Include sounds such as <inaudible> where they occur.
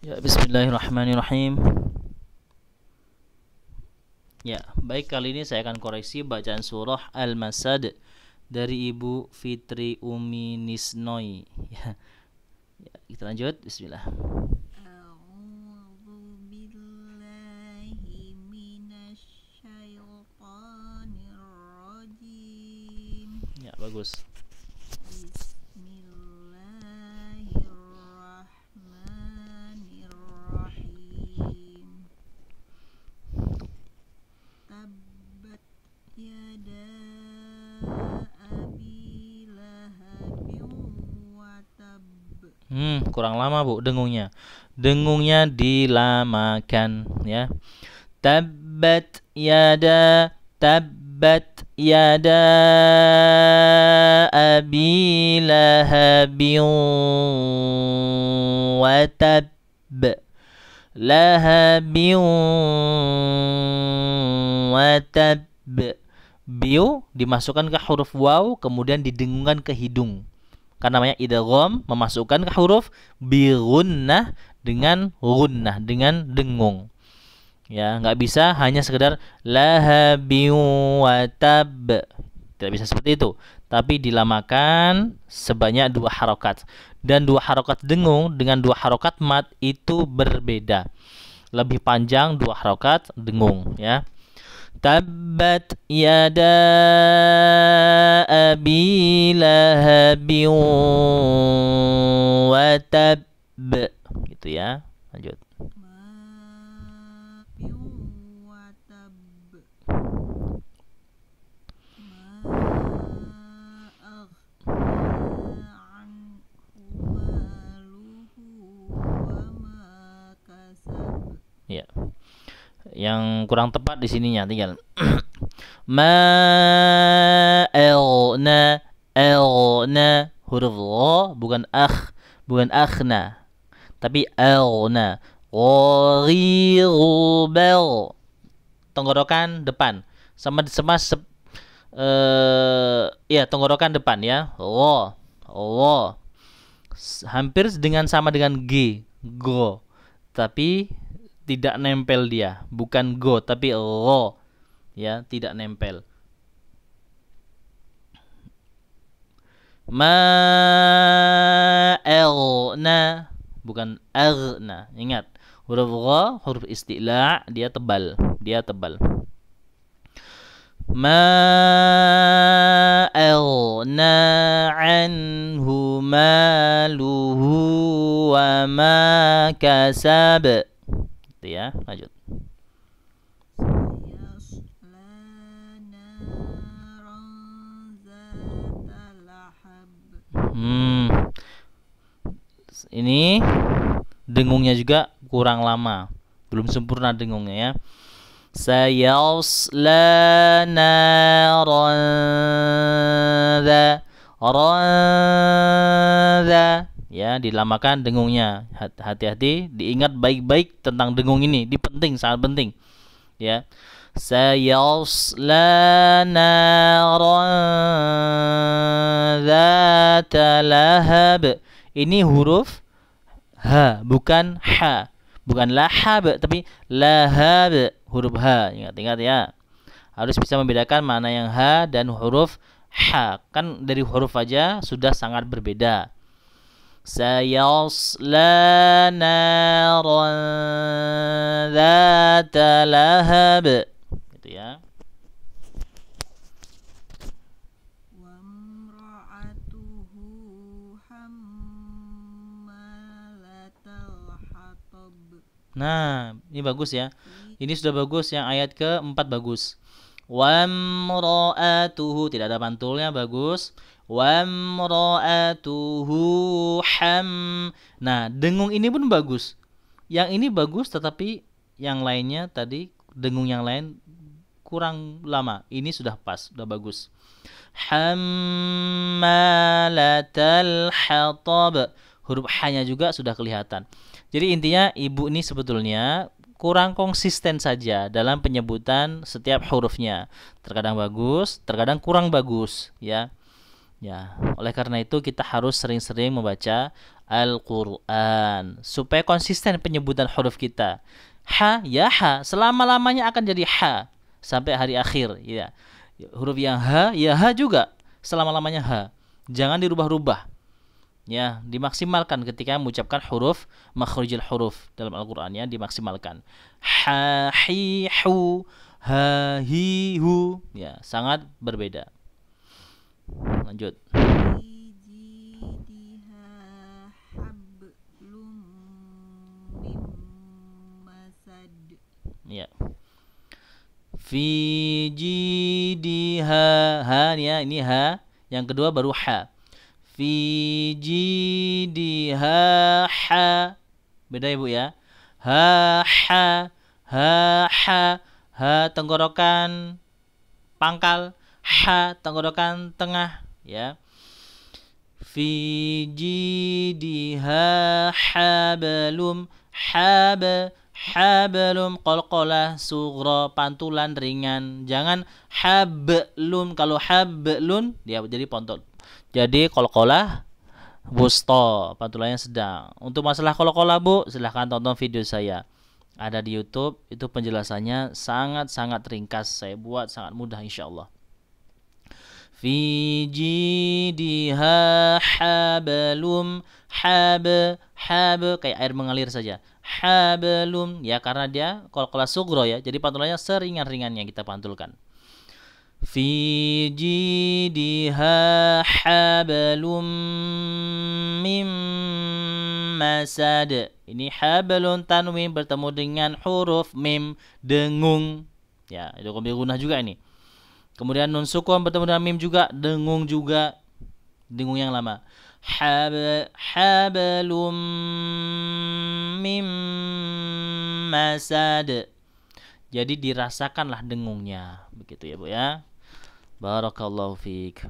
Ya, bismillahirrahmanirrahim. Ya, baik kali ini saya akan koreksi bacaan surah Al-Masad dari Ibu Fitri Umi Nisnoi. Ya. <laughs> ya kita lanjut. Bismillah. Hmm, kurang lama bu dengungnya. Dengungnya dilamakan ya. Tabat yada tabat yada abi biu wa tab biu wa tab biu dimasukkan ke huruf waw kemudian didengungkan ke hidung kan namanya idgham memasukkan ke huruf bi dengan gunnah dengan dengung ya nggak bisa hanya sekedar lahabi watab tidak bisa seperti itu tapi dilamakan sebanyak dua harokat dan dua harokat dengung dengan dua harokat mat itu berbeda lebih panjang dua harokat dengung ya تبت يدا أبي لهب وتب gitu ya lanjut Ya yang kurang tepat di sininya tinggal <clears throat> ma el na el na huruf lo bukan ah bukan akhna tapi el na elna bel tenggorokan depan sama sama se, uh, ya tenggorokan depan ya lo lo hampir dengan sama dengan g go tapi tidak nempel dia, bukan go tapi lo. Ya, tidak nempel. ma na bukan na Ingat, huruf gha huruf istilah dia tebal, dia tebal. ma na anhu maluhu wa ma kasab ya lanjut hmm ini dengungnya juga kurang lama belum sempurna dengungnya ya dilamakan dengungnya. Hati-hati, diingat baik-baik tentang dengung ini, di penting sangat penting. Ya. sayaslana lahab. Ini huruf ha, bukan ha. Bukan lahab tapi lahab, huruf ha. Ingat-ingat ya. Harus bisa membedakan mana yang ha dan huruf ha kan dari huruf aja sudah sangat berbeda سيصلى نارا ذات لهب gitu ya Nah, ini bagus ya. Ini sudah bagus yang ayat ke-4 bagus. Wamro'atuhu tidak ada pantulnya bagus. Wamro'atuhu ham. Nah, dengung ini pun bagus. Yang ini bagus tetapi yang lainnya tadi dengung yang lain kurang lama. Ini sudah pas, sudah bagus. Hammalatal hatab. Huruf hanya juga sudah kelihatan. Jadi intinya ibu ini sebetulnya kurang konsisten saja dalam penyebutan setiap hurufnya. Terkadang bagus, terkadang kurang bagus, ya. Ya, oleh karena itu kita harus sering-sering membaca Al-Qur'an supaya konsisten penyebutan huruf kita. Ha ya ha, selama-lamanya akan jadi ha sampai hari akhir, ya. Huruf yang ha ya ha juga selama-lamanya ha. Jangan dirubah-rubah ya dimaksimalkan ketika mengucapkan huruf makhrajul huruf dalam Al-Qur'an ya dimaksimalkan ha hi hu ha hi hu ya sangat berbeda lanjut ya fi jidiha ha ya ini ha yang kedua baru ha fi jidiha ha beda ibu ya, ya ha ha ha ha ha tenggorokan pangkal ha tenggorokan tengah ya fi jidiha ha hab hablum qalqalah sughra pantulan ringan jangan hablum kalau hablun dia jadi pontol jadi kol-kolah busto, pantulannya sedang. Untuk masalah kol bu, silahkan tonton video saya. Ada di YouTube, itu penjelasannya sangat-sangat ringkas. Saya buat sangat mudah insya Allah. في diha hablum hab hab kayak air mengalir saja hablum ya karena dia kol kola sugro ya jadi pantulannya seringan ringannya kita pantulkan في جيدها حبل من مسد Ini hablun tanwin bertemu dengan huruf mim dengung. Ya, itu gunah juga ini. Kemudian nun sukun bertemu dengan mim juga dengung juga. Dengung yang lama. Hab hablum mim masad. Jadi dirasakanlah dengungnya, begitu ya, Bu ya. Barakallahu fiik.